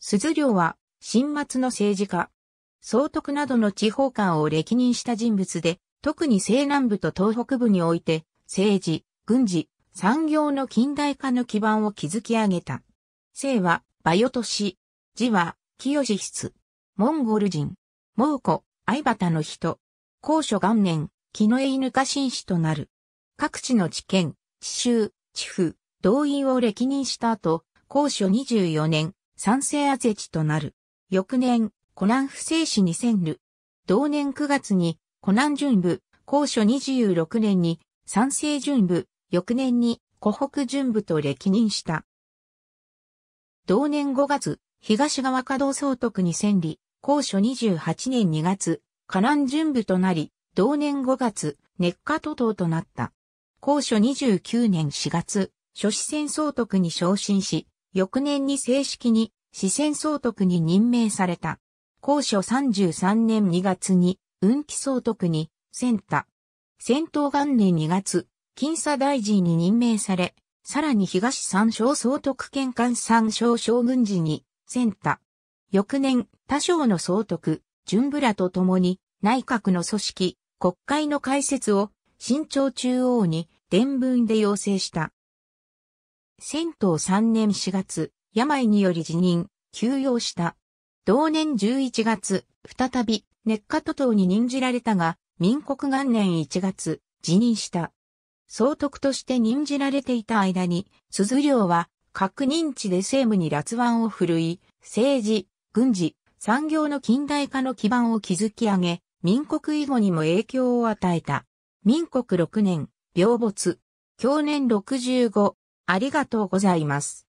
鈴良は、新末の政治家、総督などの地方官を歴任した人物で、特に西南部と東北部において、政治、軍事、産業の近代化の基盤を築き上げた。姓は、馬ヨトシ。字は、清室。モンゴル人。蒙古、相畑の人。高所元年、木の絵犬家紳士となる。各地の知見、知州、知府、動員を歴任した後、高所24年、三世アゼチとなる。翌年、湖南不正史に0 0同年9月に、湖南巡準部、高所26年に、三世準部、翌年に、湖北準部と歴任した。同年5月、東側稼働総督に潜入、高所28年2月、河南準部となり、同年5月、熱火都党となった。高所29年4月、諸子戦総督に昇進し、翌年に正式に四川総督に任命された。高所33年2月に、運気総督に、選太。戦闘元年2月、金差大臣に任命され、さらに東三省総督県官三省将軍時に、選太。翌年、他省の総督、純部らと共に、内閣の組織、国会の開設を、新朝中央に、伝文で要請した。戦闘3年4月、病により辞任、休養した。同年11月、再び、熱火徒党に任じられたが、民国元年1月、辞任した。総督として任じられていた間に、鈴良は、各認知で政務に辣腕を振るい、政治、軍事、産業の近代化の基盤を築き上げ、民国以後にも影響を与えた。民国6年、病没。去年65。ありがとうございます。